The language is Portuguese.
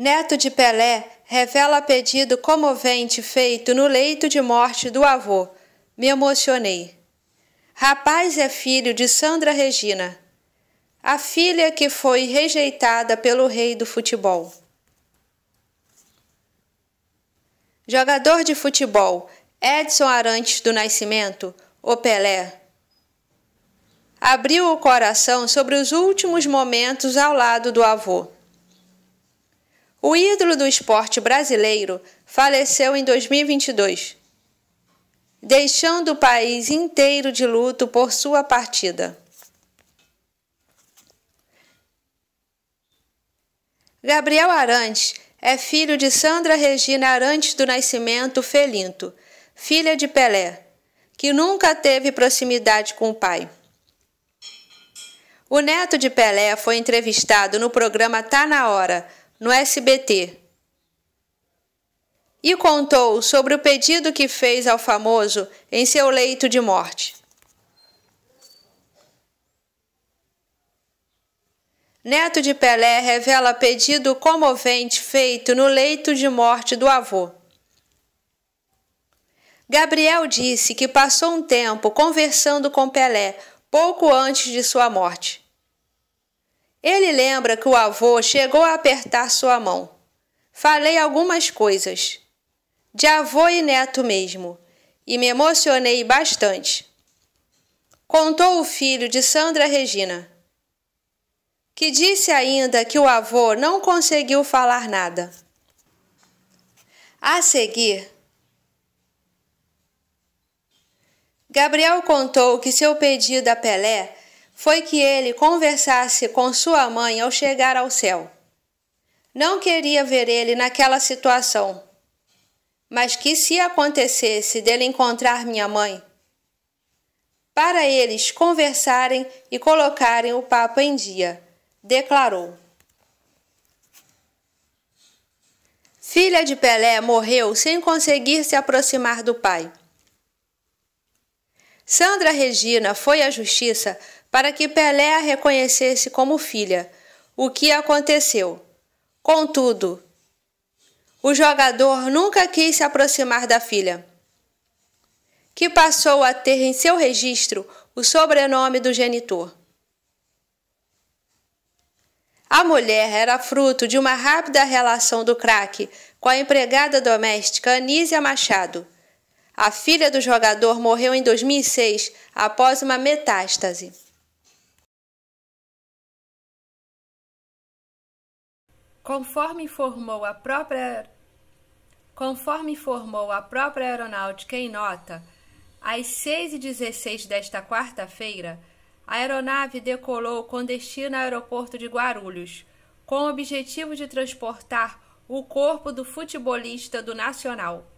neto de Pelé, revela pedido comovente feito no leito de morte do avô. Me emocionei. Rapaz é filho de Sandra Regina, a filha que foi rejeitada pelo rei do futebol. Jogador de futebol Edson Arantes do Nascimento, o Pelé, abriu o coração sobre os últimos momentos ao lado do avô. O ídolo do esporte brasileiro faleceu em 2022, deixando o país inteiro de luto por sua partida. Gabriel Arantes é filho de Sandra Regina Arantes do Nascimento Felinto, filha de Pelé, que nunca teve proximidade com o pai. O neto de Pelé foi entrevistado no programa Tá na Hora no SBT e contou sobre o pedido que fez ao famoso em seu leito de morte. Neto de Pelé revela pedido comovente feito no leito de morte do avô. Gabriel disse que passou um tempo conversando com Pelé pouco antes de sua morte. Ele lembra que o avô chegou a apertar sua mão. Falei algumas coisas. De avô e neto mesmo. E me emocionei bastante. Contou o filho de Sandra Regina. Que disse ainda que o avô não conseguiu falar nada. A seguir, Gabriel contou que seu pedido a Pelé foi que ele conversasse com sua mãe ao chegar ao céu. Não queria ver ele naquela situação, mas que se acontecesse dele encontrar minha mãe, para eles conversarem e colocarem o papo em dia, declarou. Filha de Pelé morreu sem conseguir se aproximar do pai. Sandra Regina foi à justiça para que Pelé a reconhecesse como filha, o que aconteceu. Contudo, o jogador nunca quis se aproximar da filha, que passou a ter em seu registro o sobrenome do genitor. A mulher era fruto de uma rápida relação do craque com a empregada doméstica Anísia Machado. A filha do jogador morreu em 2006 após uma metástase. Conforme informou a própria Conforme informou a própria aeronáutica em nota, às 6h16 desta quarta-feira, a aeronave decolou com destino ao aeroporto de Guarulhos, com o objetivo de transportar o corpo do futebolista do Nacional,